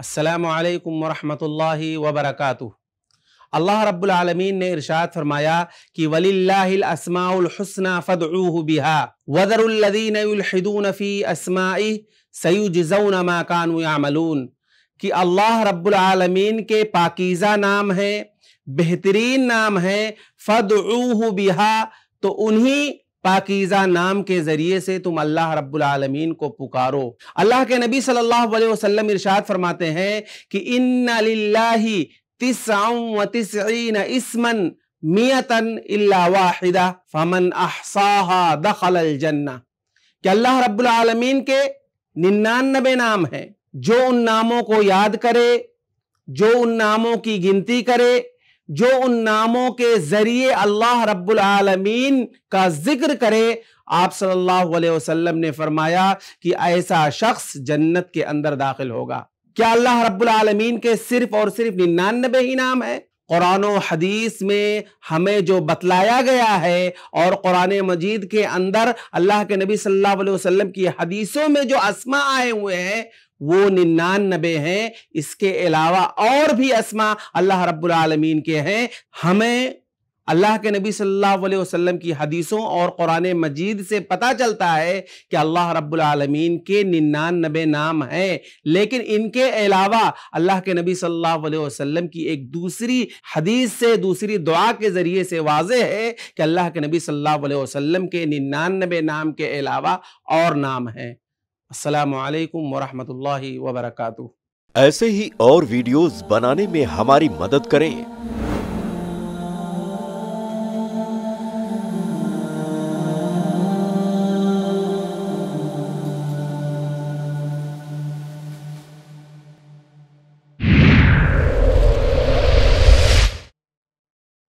السلام علیکم ورحمۃ اللہ وبرکاتہ اللہ رب العالمین نے ارشاد فرمایا کہ ولی اللہ الاسماء الحسن فدعوہ بها وذر الذین یلحدون فی اسمائی سیجزون ما کانو یعملون کہ اللہ رب العالمین کے پاکیزہ نام ہیں بہترین نام ہیں فدعوہ بها تو انہی پاکیزہ نام کے ذریعے سے تم اللہ رب العالمین کو پکارو اللہ کے نبی صلی اللہ علیہ وسلم ارشاد فرماتے ہیں کہ ان للہ تسعون و تسعین اسمن میتن الا واحدہ فمن احصاها دخل الجنہ کہ اللہ رب العالمین کے ننانبے نام ہیں جو ان ناموں کو یاد کرے جو ان ناموں کی گنتی کرے جو ان ناموں کے ذریعے اللہ رب العالمین کا ذکر کرے آپ صلی اللہ علیہ وسلم نے فرمایا کہ ایسا شخص جنت کے اندر داخل ہوگا کیا اللہ رب العالمین کے صرف اور صرف ننانبے ہی نام ہے قرآن و حدیث میں ہمیں جو بتلایا گیا ہے اور قرآن مجید کے اندر اللہ کے نبی صلی اللہ علیہ وسلم کی حدیثوں میں جو اسما آئے ہوئے ہیں وہ ننان نبے ہیں اس کے علاوہ اور بھی اسما اللہ رب العالمین کے ہیں ہمیں اللہ کے نبی صلی اللہ علیہ وسلم کی حدیثوں اور قرآن مجید سے پتہ چلتا ہے کہ اللہ رب العالمین کے ننانبے نام ہیں لیکن ان کے علاوہ اللہ کے نبی صلی اللہ علیہ وسلم کی ایک دوسری حدیث سے دوسری دعا کے ذریعے سے واضح ہے کہ اللہ کے نبی صلی اللہ علیہ وسلم کے ننانبے نام کے علاوہ اور نام ہیں السلام علیکم ورحمۃ اللہ وبرکاتہ ایسے ہی اور ویڈیوز بنانے میں ہماری مدد کریں